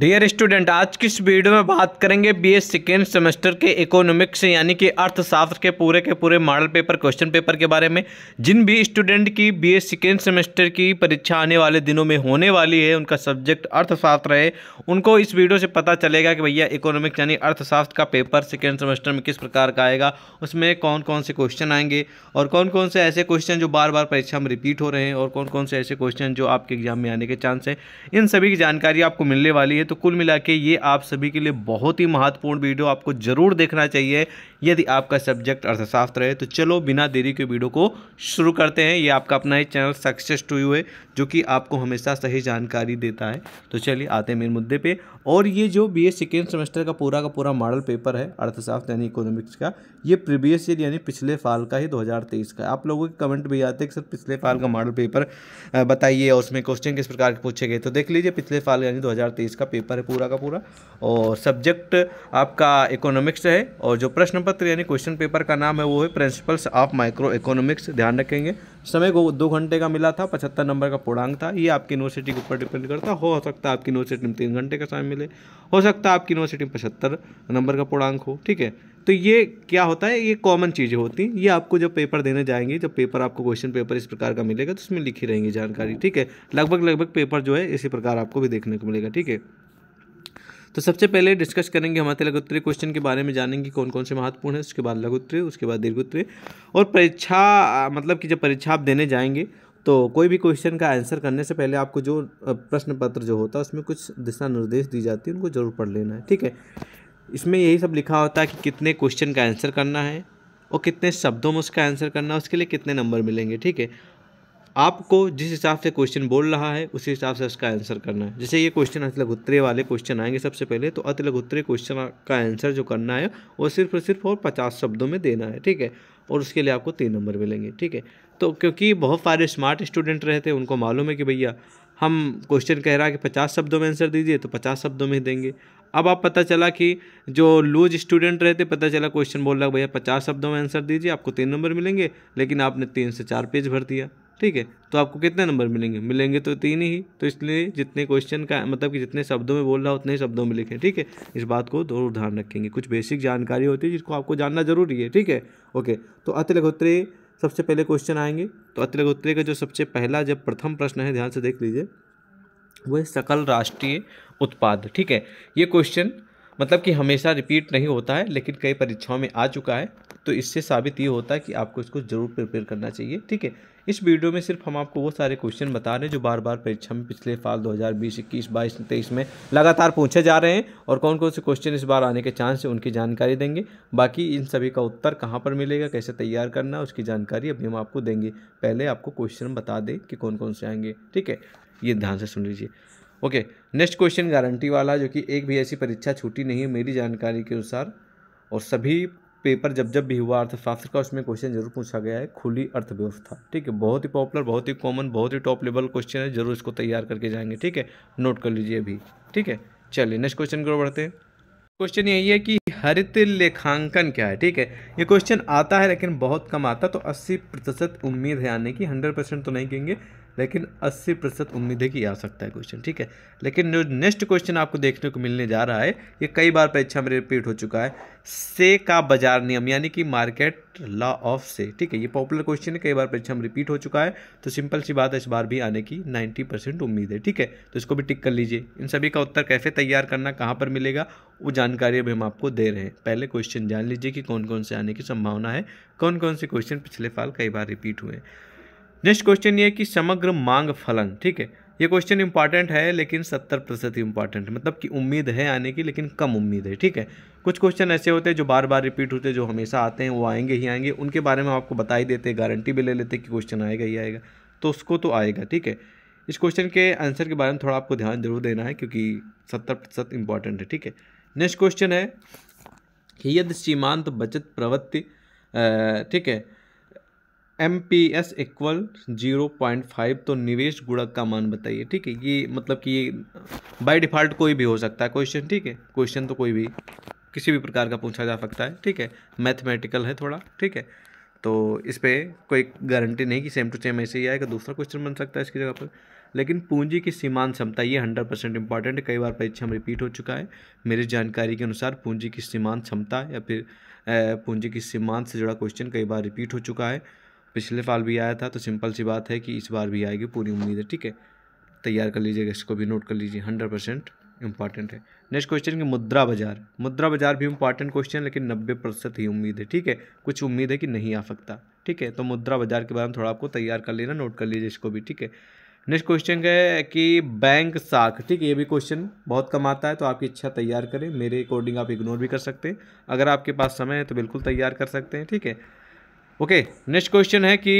dear student आज की इस वीडियो में बात करेंगे एस सेकेंड सेमेस्टर के इकोनॉमिक्स यानी कि अर्थशास्त्र के पूरे के पूरे मॉडल पेपर क्वेश्चन पेपर के बारे में जिन भी स्टूडेंट की एस सेकेंड सेमेस्टर की परीक्षा आने वाले दिनों में होने वाली है उनका सब्जेक्ट अर्थशास्त्र है उनको इस वीडियो से पता चलेगा कि भैया इकोनॉमिक्स यानी अर्थशास्त्र का पेपर सेकेंड सेमेस्टर में किस प्रकार का आएगा उसमें कौन कौन से क्वेश्चन आएंगे और कौन कौन से ऐसे क्वेश्चन जो बार बार परीक्षा में रिपीट हो रहे हैं और कौन कौन से ऐसे क्वेश्चन जो आपके एग्जाम में आने के चांस हैं इन सभी की जानकारी आपको मिलने वाली है तो कुल मिला के ये आप सभी के लिए बहुत ही महत्वपूर्ण वीडियो आपको ज़रूर देखना चाहिए यदि आपका सब्जेक्ट अर्थशास्त्र है तो चलो बिना देरी के वीडियो को शुरू करते हैं ये आपका अपना ही चैनल सक्सेस टू यू है जो कि आपको हमेशा सही जानकारी देता है तो चलिए आते हैं मेन मुद्दे पे और ये जो बी एस सेकेंड सेमेस्टर का पूरा का पूरा मॉडल पेपर है अर्थशास्त्र यानी इकोनॉमिक्स का ये प्रीवियस ईयर यानी पिछले साल का ही दो का आप लोगों के कमेंट भी आते हैं कि सर पिछले साल का मॉडल पेपर बताइए और उसमें क्वेश्चन किस प्रकार के पूछे गए तो देख लीजिए पिछले साल यानी दो का पेपर है पूरा का पूरा और सब्जेक्ट आपका इकोनॉमिक्स है और जो प्रश्न पत्र पत्र यानी क्वेश्चन पेपर का नाम है वो है प्रिंसिपल्स ऑफ माइक्रो इकोनॉमिक्स ध्यान रखेंगे समय को दो घंटे का मिला था पचहत्तर नंबर का पूर्णांक था ये आपकी यूनिवर्सिटी के ऊपर डिपेंड करता हो सकता है आपकी यूनिवर्सिटी में तीन घंटे का समय मिले हो सकता है आपकी यूनिवर्सिटी में पचहत्तर नंबर का पूर्णांक हो ठीक है तो ये क्या होता है ये कॉमन चीज़ें होती हैं ये आपको जब पेपर देने जाएंगे जब पेपर आपको क्वेश्चन पेपर इस प्रकार का मिलेगा तो उसमें लिखी रहेंगी जानकारी ठीक है लगभग लगभग पेपर जो है इसी प्रकार आपको भी देखने को मिलेगा ठीक है तो सबसे पहले डिस्कस करेंगे हमारे लघुत्तरीय क्वेश्चन के बारे में जानेंगे कौन कौन से महत्वपूर्ण है उसके बाद लघुत्तरी उसके बाद दीर्घोत्तरीय और परीक्षा मतलब कि जब परीक्षा आप देने जाएंगे तो कोई भी क्वेश्चन का आंसर करने से पहले आपको जो प्रश्न पत्र जो होता है उसमें कुछ दिशा निर्देश दी जाती है उनको जरूर पढ़ लेना है ठीक है इसमें यही सब लिखा होता है कि कितने क्वेश्चन का आंसर करना है और कितने शब्दों में उसका आंसर करना है उसके लिए कितने नंबर मिलेंगे ठीक है आपको जिस हिसाब से क्वेश्चन बोल रहा है उसी हिसाब से उसका आंसर करना है जैसे ये क्वेश्चन अतिलगुत्तरे वाले क्वेश्चन आएंगे सबसे पहले तो अतिलगुत्तरे क्वेश्चन का आंसर जो करना है वो सिर्फ और सिर्फ और पचास शब्दों में देना है ठीक है और उसके लिए आपको तीन नंबर मिलेंगे ठीक है तो क्योंकि बहुत सारे स्मार्ट स्टूडेंट रहते हैं उनको मालूम है कि भैया हम क्वेश्चन कह रहा है कि पचास शब्दों में आंसर दीजिए तो पचास शब्दों में ही देंगे अब आप पता चला कि जो लूज स्टूडेंट रहते पता चला क्वेश्चन बोल रहा भैया पचास शब्दों में आंसर दीजिए आपको तीन नंबर मिलेंगे लेकिन आपने तीन से चार पेज भर दिया ठीक है तो आपको कितने नंबर मिलेंगे मिलेंगे तो तीन ही तो इसलिए जितने क्वेश्चन का मतलब कि जितने शब्दों में बोल रहा है उतने ही शब्दों में लिखें ठीक है इस बात को जरूर ध्यान रखेंगे कुछ बेसिक जानकारी होती है जिसको आपको जानना जरूरी है ठीक है ओके तो अतिलघोत्रे सबसे पहले क्वेश्चन आएंगे तो अतिलघोत्रे का जो सबसे पहला जब प्रथम प्रश्न है ध्यान से देख लीजिए वो है सकल राष्ट्रीय उत्पाद ठीक है ये क्वेश्चन मतलब कि हमेशा रिपीट नहीं होता है लेकिन कई परीक्षाओं में आ चुका है तो इससे साबित ये होता है कि आपको इसको ज़रूर प्रिपेयर करना चाहिए ठीक है इस वीडियो में सिर्फ हम आपको वो सारे क्वेश्चन बता रहे हैं जो बार बार परीक्षा में पिछले साल 2020, 21, 22, तेईस में लगातार पूछे जा रहे हैं और कौन कौन से क्वेश्चन इस बार आने के चांस है उनकी जानकारी देंगे बाकी इन सभी का उत्तर कहाँ पर मिलेगा कैसे तैयार करना उसकी जानकारी अभी हम आपको देंगे पहले आपको क्वेश्चन बता दें कि कौन कौन से आएंगे ठीक है ये ध्यान से सुन लीजिए ओके नेक्स्ट क्वेश्चन गारंटी वाला जो कि एक भी ऐसी परीक्षा छूटी नहीं है मेरी जानकारी के अनुसार और सभी पेपर जब जब भी हुआ अर्थशास्त्र का उसमें क्वेश्चन जरूर पूछा गया है खुली अर्थव्यवस्था ठीक है बहुत ही पॉपुलर बहुत ही कॉमन बहुत ही टॉप लेवल क्वेश्चन है जरूर इसको तैयार करके जाएंगे ठीक है नोट कर लीजिए अभी ठीक है चलिए नेक्स्ट क्वेश्चन की ओर बढ़ते हैं क्वेश्चन यही है कि हरित लेखांकन क्या है ठीक है ये क्वेश्चन आता है लेकिन बहुत कम आता तो अस्सी प्रतिशत उम्मीद है आने की हंड्रेड परसेंट तो नहीं कहेंगे लेकिन 80 प्रतिशत उम्मीद है कि आ सकता है क्वेश्चन ठीक है लेकिन जो नेक्स्ट क्वेश्चन आपको देखने को मिलने जा रहा है ये कई बार परीक्षा में रिपीट हो चुका है से का बाजार नियम यानी कि मार्केट लॉ ऑफ से ठीक है ये पॉपुलर क्वेश्चन है कई बार परीक्षा में रिपीट हो चुका है तो सिंपल सी बात है इस बार भी आने की नाइन्टी परसेंट उम्मीद है ठीक है तो इसको भी टिक कर लीजिए इन सभी का उत्तर कैसे तैयार करना कहाँ पर मिलेगा वो जानकारी अभी हम आपको दे रहे हैं पहले क्वेश्चन जान लीजिए कि कौन कौन से आने की संभावना है कौन कौन से क्वेश्चन पिछले साल कई बार रिपीट हुए हैं नेक्स्ट क्वेश्चन ये कि समग्र मांग फलन ठीक है ये क्वेश्चन इंपॉर्टेंट है लेकिन सत्तर प्रतिशत इंपॉर्टेंट मतलब कि उम्मीद है आने की लेकिन कम उम्मीद है ठीक है कुछ क्वेश्चन ऐसे होते हैं जो बार बार रिपीट होते हैं जो हमेशा आते हैं वो आएंगे ही आएंगे उनके बारे में आपको बता ही देते गारंटी भी ले लेते कि क्वेश्चन आएगा ही आएगा तो उसको तो आएगा ठीक है इस क्वेश्चन के आंसर के बारे में थोड़ा आपको ध्यान जरूर देना है क्योंकि सत्तर प्रतिशत इंपॉर्टेंट है ठीक है नेक्स्ट क्वेश्चन है कि यदि सीमांत बचत प्रवृत्ति ठीक है M P S equal zero point five तो निवेश गुणक का मान बताइए ठीक है ये मतलब कि ये बाई डिफ़ॉल्ट कोई भी हो सकता है क्वेश्चन ठीक है क्वेश्चन तो कोई भी किसी भी प्रकार का पूछा जा सकता है ठीक है मैथमेटिकल है थोड़ा ठीक है तो इस पर कोई गारंटी नहीं कि सेम टू सेम ऐसे ही आएगा दूसरा क्वेश्चन बन सकता है इसकी जगह पर लेकिन पूंजी की सीमांत क्षमता ये हंड्रेड परसेंट इंपॉर्टेंट है कई बार परीक्षा में रिपीट हो चुका है मेरी जानकारी के अनुसार पूंजी की सीमांत क्षमता या फिर पूंजी की सीमांत से जुड़ा क्वेश्चन कई बार रिपीट हो चुका है पिछले साल भी आया था तो सिंपल सी बात है कि इस बार भी आएगी पूरी उम्मीद है ठीक है तैयार कर लीजिएगा इसको भी नोट कर लीजिए हंड्रेड परसेंट इंपॉर्टेंट है नेक्स्ट क्वेश्चन की मुद्रा बाजार मुद्रा बाजार भी इंपॉर्टेंट क्वेश्चन है लेकिन नब्बे प्रतिशत ही उम्मीद है ठीक है कुछ उम्मीद है कि नहीं आ सकता ठीक है तो मुद्रा बाजार के बारे में थोड़ा आपको तैयार कर लेना नोट कर लीजिए इसको भी ठीक है नेक्स्ट क्वेश्चन है कि बैंक साख ठीक है ये भी क्वेश्चन बहुत कम आता है तो आपकी इच्छा तैयार करें मेरे अकॉर्डिंग आप इग्नोर भी कर सकते हैं अगर आपके पास समय है तो बिल्कुल तैयार कर सकते हैं ठीक है ओके नेक्स्ट क्वेश्चन है कि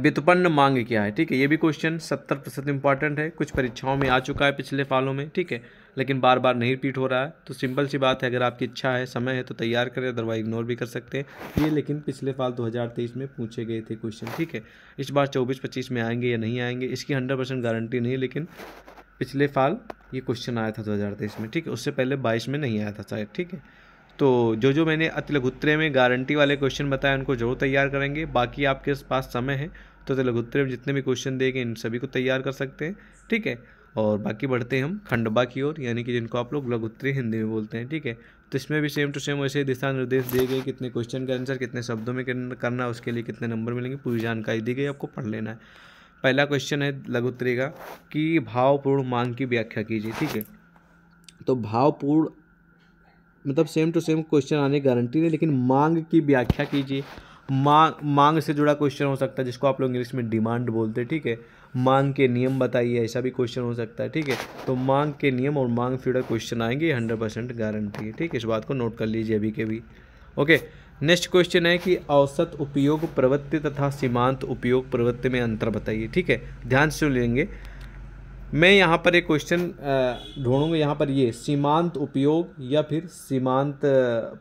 वित्पन्न मांग क्या है ठीक है ये भी क्वेश्चन सत्तर प्रतिशत इंपॉर्टेंट है कुछ परीक्षाओं में आ चुका है पिछले सालों में ठीक है लेकिन बार बार नहीं रिपीट हो रहा है तो सिंपल सी बात है अगर आपकी इच्छा है समय है तो तैयार करें अदरवाइज इग्नोर भी कर सकते हैं ये लेकिन पिछले साल 2023 में पूछे गए थे क्वेश्चन ठीक है इस बार चौबीस पच्चीस में आएंगे या नहीं आएंगे इसकी हंड्रेड परसेंट गारंटी नहीं लेकिन पिछले साल ये क्वेश्चन आया था दो में ठीक है उससे पहले बाईस में नहीं आया था शायद ठीक है तो जो जो मैंने अतिलघुत्रे में गारंटी वाले क्वेश्चन बताए उनको जरूर तैयार करेंगे बाकी आपके पास समय है तो अतिलघुत्रे में जितने भी क्वेश्चन देंगे इन सभी को तैयार कर सकते हैं ठीक है और बाकी बढ़ते हैं हम खंडबा की ओर यानी कि जिनको आप लोग लघुत्री हिंदी में बोलते हैं ठीक है तो इसमें भी सेम टू सेम वैसे दिशा निर्देश दिए गए कितने क्वेश्चन का आंसर कितने शब्दों में करना उसके लिए कितने नंबर मिलेंगे पूरी जानकारी दी गई आपको पढ़ लेना है पहला क्वेश्चन है लघुत्रे का कि भावपूर्ण मांग की व्याख्या कीजिए ठीक है तो भावपूर्ण मतलब सेम टू सेम क्वेश्चन आने की गारंटी नहीं लेकिन मांग की व्याख्या कीजिए मांग मांग से जुड़ा क्वेश्चन हो सकता है जिसको आप लोग इंग्लिश में डिमांड बोलते हैं ठीक है मांग के नियम बताइए ऐसा भी क्वेश्चन हो सकता है ठीक है तो मांग के नियम और मांग से जुड़ा क्वेश्चन आएंगे हंड्रेड परसेंट गारंटी है ठीक है इस बात को नोट कर लीजिए अभी के भी ओके नेक्स्ट क्वेश्चन है कि औसत उपयोग प्रवृत्ति तथा सीमांत उपयोग प्रवृत्ति में अंतर बताइए ठीक है ध्यान से लेंगे मैं यहाँ पर एक क्वेश्चन ढूंढूंगा यहाँ पर ये सीमांत उपयोग या फिर सीमांत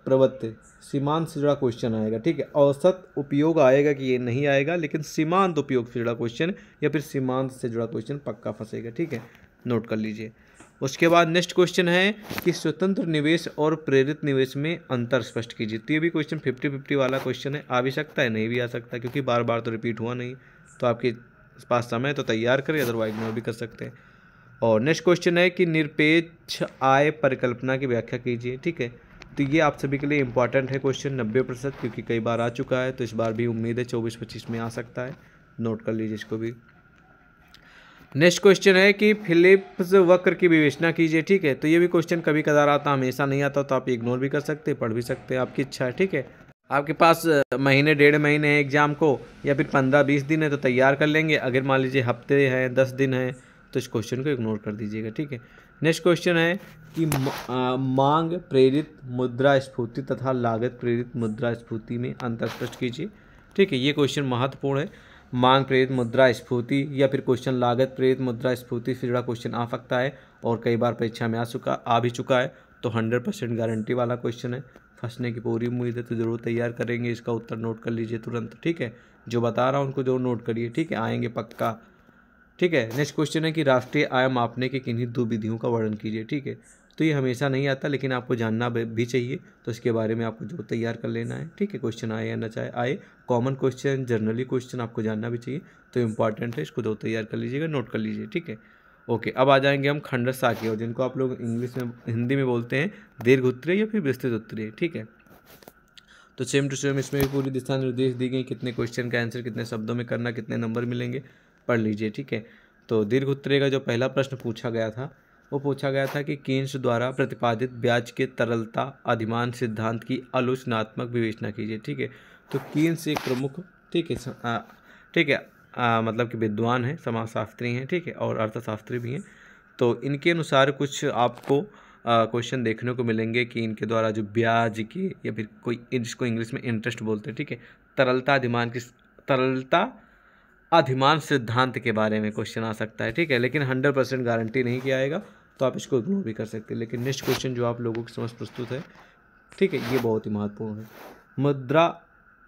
प्रवृत्ति सीमांत से जुड़ा क्वेश्चन आएगा ठीक है औसत उपयोग आएगा कि ये नहीं आएगा लेकिन सीमांत उपयोग से जुड़ा क्वेश्चन या फिर सीमांत से जुड़ा क्वेश्चन पक्का फंसेगा ठीक है नोट कर लीजिए उसके बाद नेक्स्ट क्वेश्चन है कि स्वतंत्र निवेश और प्रेरित निवेश में अंतर स्पष्ट कीजिए तो ये भी क्वेश्चन फिफ्टी फिफ्टी वाला क्वेश्चन है आ भी सकता है नहीं भी आ सकता क्योंकि बार बार तो रिपीट हुआ नहीं तो आपकी पास समय तो तैयार करें अदरवाइज इग्नोर भी कर सकते हैं और नेक्स्ट क्वेश्चन है कि निरपेक्ष आय परिकल्पना की व्याख्या कीजिए ठीक है तो ये आप सभी के लिए इंपॉर्टेंट है क्वेश्चन नब्बे प्रतिशत क्योंकि कई बार आ चुका है तो इस बार भी उम्मीद है चौबीस पच्चीस में आ सकता है नोट कर लीजिए इसको भी नेक्स्ट क्वेश्चन है कि फिलिप्स वक्र की विवेचना कीजिए ठीक है तो ये भी क्वेश्चन कभी कदार आता हमेशा नहीं आता तो आप इग्नोर भी कर सकते पढ़ भी सकते आपकी इच्छा है ठीक है आपके पास महीने डेढ़ महीने है एग्ज़ाम को या फिर पंद्रह बीस दिन है तो तैयार कर लेंगे अगर मान लीजिए हफ्ते हैं दस दिन हैं तो इस क्वेश्चन को इग्नोर कर दीजिएगा ठीक है नेक्स्ट क्वेश्चन है कि मांग प्रेरित मुद्रा स्फूर्ति तथा लागत प्रेरित मुद्रा स्फूर्ति में अंतर स्पष्ट कीजिए ठीक है ये क्वेश्चन महत्वपूर्ण है मांग प्रेरित मुद्रा स्फूर्ति या फिर क्वेश्चन लागत प्रेरित मुद्रा स्फूर्ति से जुड़ा क्वेश्चन आ सकता है और कई बार परीक्षा में आ चुका आ भी चुका है तो हंड्रेड परसेंट गारंटी वाला क्वेश्चन है फंसने की पूरी उम्मीद है तो ज़रूर तैयार करेंगे इसका उत्तर नोट कर लीजिए तुरंत ठीक है जो बता रहा हूँ उनको जरूर नोट करिए ठीक है आएंगे पक्का ठीक है नेक्स्ट क्वेश्चन है कि राष्ट्रीय आय मापने के किन्हीं दो विधियों का वर्णन कीजिए ठीक है तो ये हमेशा नहीं आता लेकिन आपको जानना भी चाहिए तो इसके बारे में आपको जो तैयार कर लेना है ठीक है क्वेश्चन आए या ना चाहे आए कॉमन क्वेश्चन जर्नली क्वेश्चन आपको जानना भी चाहिए तो इंपॉर्टेंट है इसको जो तैयार कर लीजिएगा नोट कर लीजिए ठीक है ओके अब आ जाएंगे हम खंडसा की ओर जिनको आप लोग इंग्लिश में हिंदी में बोलते हैं दीर्घ उत्तरीय या फिर विस्तृत उत्तरीय ठीक है तो सेम टू सेम इसमें भी पूरी दिशा निर्देश दी गई कितने क्वेश्चन का आंसर कितने शब्दों में करना कितने नंबर मिलेंगे पढ़ लीजिए ठीक है तो दीर्घ उत्तरीय का जो पहला प्रश्न पूछा गया था वो पूछा गया था कि केन्स द्वारा प्रतिपादित ब्याज के तरलता अधिमान सिद्धांत की आलोचनात्मक विवेचना कीजिए ठीक है तो केन्स एक प्रमुख ठीक है ठीक है आ, मतलब कि विद्वान हैं समाजशास्त्री हैं ठीक है और अर्थशास्त्री भी हैं तो इनके अनुसार कुछ आपको क्वेश्चन देखने को मिलेंगे कि इनके द्वारा जो ब्याज की या फिर कोई जिसको इंग्लिश में इंटरेस्ट बोलते हैं ठीक है तरलता अधिमान की तरलता अधिमान सिद्धांत के बारे में क्वेश्चन आ सकता है ठीक है लेकिन हंड्रेड परसेंट गारंटी नहीं किया आएगा तो आप इसको इग्नोर भी कर सकते हैं लेकिन नेक्स्ट क्वेश्चन जो आप लोगों के समझ प्रस्तुत है ठीक है ये बहुत ही महत्वपूर्ण है मुद्रा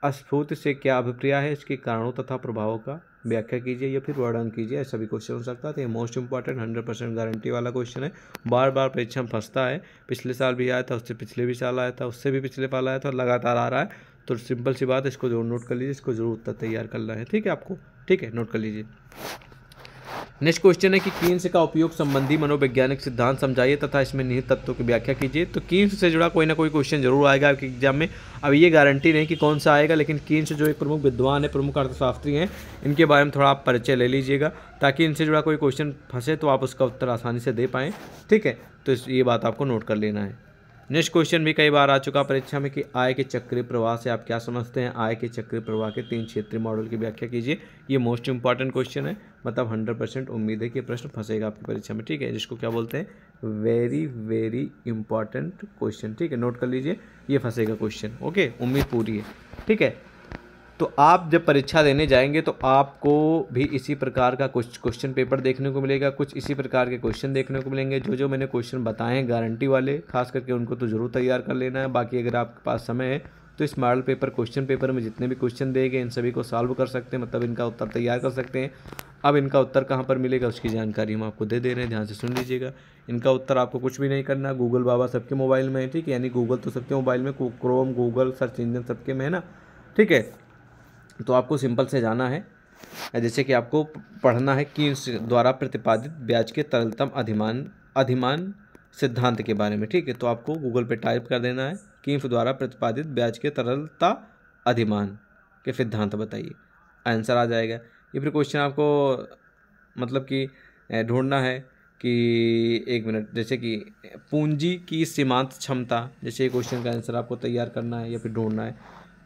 अस्फूर्ति से क्या अभिप्राय है इसके कारणों तथा प्रभावों का व्याख्या कीजिए या फिर वर्णन कीजिए ऐसा भी क्वेश्चन हो सकता था most important hundred percent guarantee वाला क्वेश्चन है बार बार परीक्षा में फंसता है पिछले साल भी आया था उससे पिछले भी साल आया था उससे भी पिछले साल आया था लगातार आ रहा है तो सिंपल सी बात है इसको जरूर नोट कर लीजिए इसको जरूर उत्तर तैयार करना है ठीक है आपको ठीक है नोट कर लीजिए नेक्स्ट क्वेश्चन है कि कीन्स का उपयोग संबंधी मनोवैज्ञानिक सिद्धांत समझाइए तथा इसमें निहित तत्वों की व्याख्या कीजिए तो कीन्स से जुड़ा कोई ना कोई क्वेश्चन जरूर आएगा आपके एग्जाम में अब ये गारंटी नहीं कि कौन सा आएगा लेकिन कीन्स जो एक प्रमुख विद्वान है प्रमुख अर्थशास्त्री हैं इनके बारे में थोड़ा आप परिचय ले लीजिएगा ताकि इनसे जुड़ा कोई क्वेश्चन फंसे तो आप उसका उत्तर आसानी से दे पाएँ ठीक है तो ये बात आपको नोट कर लेना है नेक्स्ट क्वेश्चन भी कई बार आ चुका परीक्षा में कि आय के चक्रीय प्रवाह से आप क्या समझते हैं आय के चक्रीय प्रवाह के तीन क्षेत्रीय मॉडल की व्याख्या कीजिए ये मोस्ट इंपॉर्टेंट क्वेश्चन है मतलब हंड्रेड परसेंट उम्मीद है कि प्रश्न फंसेगा आपकी परीक्षा में ठीक है जिसको क्या बोलते हैं वेरी वेरी इंपॉर्टेंट क्वेश्चन ठीक है नोट कर लीजिए ये फंसेगा क्वेश्चन ओके उम्मीद पूरी है ठीक है तो आप जब परीक्षा देने जाएंगे तो आपको भी इसी प्रकार का कुछ क्वेश्चन पेपर देखने को मिलेगा कुछ इसी प्रकार के क्वेश्चन देखने को मिलेंगे जो जो मैंने क्वेश्चन बताए हैं गारंटी वाले खास करके उनको तो ज़रूर तैयार कर लेना है बाकी अगर आपके पास समय है तो इस मॉडल पेपर क्वेश्चन पेपर में जितने भी क्वेश्चन दे गए इन सभी को सॉल्व कर सकते हैं मतलब इनका उत्तर तैयार कर सकते हैं अब इनका उत्तर कहाँ पर मिलेगा उसकी जानकारी हम आपको दे दे रहे हैं ध्यान से सुन लीजिएगा इनका उत्तर आपको कुछ भी नहीं करना गूगल बाबा सबके मोबाइल में है ठीक है यानी गूगल तो सबके मोबाइल में क्रोम गूगल सर्च इंजन सबके में है ना ठीक है तो आपको सिंपल से जाना है जैसे कि आपको पढ़ना है कि द्वारा प्रतिपादित ब्याज के तरलतम अधिमान अधिमान सिद्धांत के बारे में ठीक है तो आपको गूगल पे टाइप कर देना है किम्फ द्वारा प्रतिपादित ब्याज के तरलता अधिमान के सिद्धांत बताइए आंसर आ जाएगा ये फिर क्वेश्चन आपको मतलब कि ढूंढना है कि एक मिनट जैसे कि पूंजी की सीमांत क्षमता जैसे क्वेश्चन का आंसर आपको तैयार करना है या फिर ढूंढना है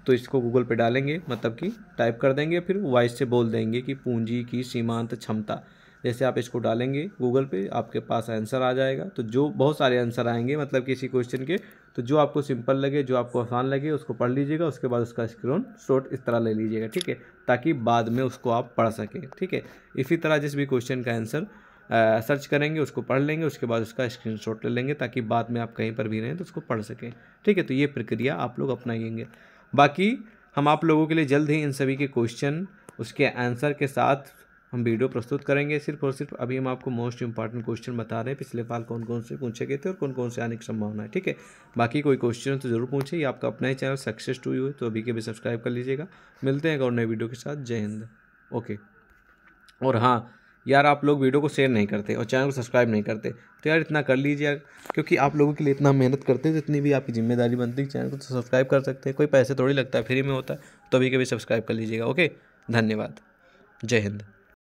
तो इसको गूगल पे डालेंगे मतलब कि टाइप कर देंगे फिर वॉइस से बोल देंगे कि पूंजी की सीमांत क्षमता जैसे आप इसको डालेंगे गूगल पे आपके पास आंसर आ जाएगा तो जो बहुत सारे आंसर आएंगे मतलब किसी क्वेश्चन के तो जो आपको सिंपल लगे जो आपको आसान लगे उसको पढ़ लीजिएगा उसके बाद उसका स्क्रीन शॉट इस तरह ले लीजिएगा ठीक है ताकि बाद में उसको आप पढ़ सकें ठीक है इसी तरह जिस भी क्वेश्चन का आंसर आ, सर्च करेंगे उसको पढ़ लेंगे उसके बाद उसका स्क्रीनशॉट ले लेंगे ताकि बाद में आप कहीं पर भी रहें तो उसको पढ़ सकें ठीक है तो ये प्रक्रिया आप लोग अपनाएंगे बाकी हम आप लोगों के लिए जल्द ही इन सभी के क्वेश्चन उसके आंसर के साथ हम वीडियो प्रस्तुत करेंगे सिर्फ और सिर्फ अभी हम आपको मोस्ट इंपॉर्टेंट क्वेश्चन बता रहे हैं पिछले साल कौन कौन से पूछे गए थे और कौन कौन से आने की संभावना है ठीक है बाकी कोई क्वेश्चन तो जरूर पूछे ये आपका अपना ही चैनल सक्सेस टू यू है तो अभी के भी सब्सक्राइब कर लीजिएगा मिलते हैं एक और नए वीडियो के साथ जय हिंद ओके और हाँ यार आप लोग वीडियो को शेयर नहीं करते और चैनल को सब्सक्राइब नहीं करते तो यार इतना कर लीजिए यार क्योंकि आप लोगों के लिए इतना मेहनत करते हैं जितनी भी आपकी जिम्मेदारी बनती है चैनल को तो सब्सक्राइब कर सकते हैं कोई पैसे थोड़ी लगता है फ्री में होता है तो अभी कभी सब्सक्राइब कर लीजिएगा ओके धन्यवाद जय हिंद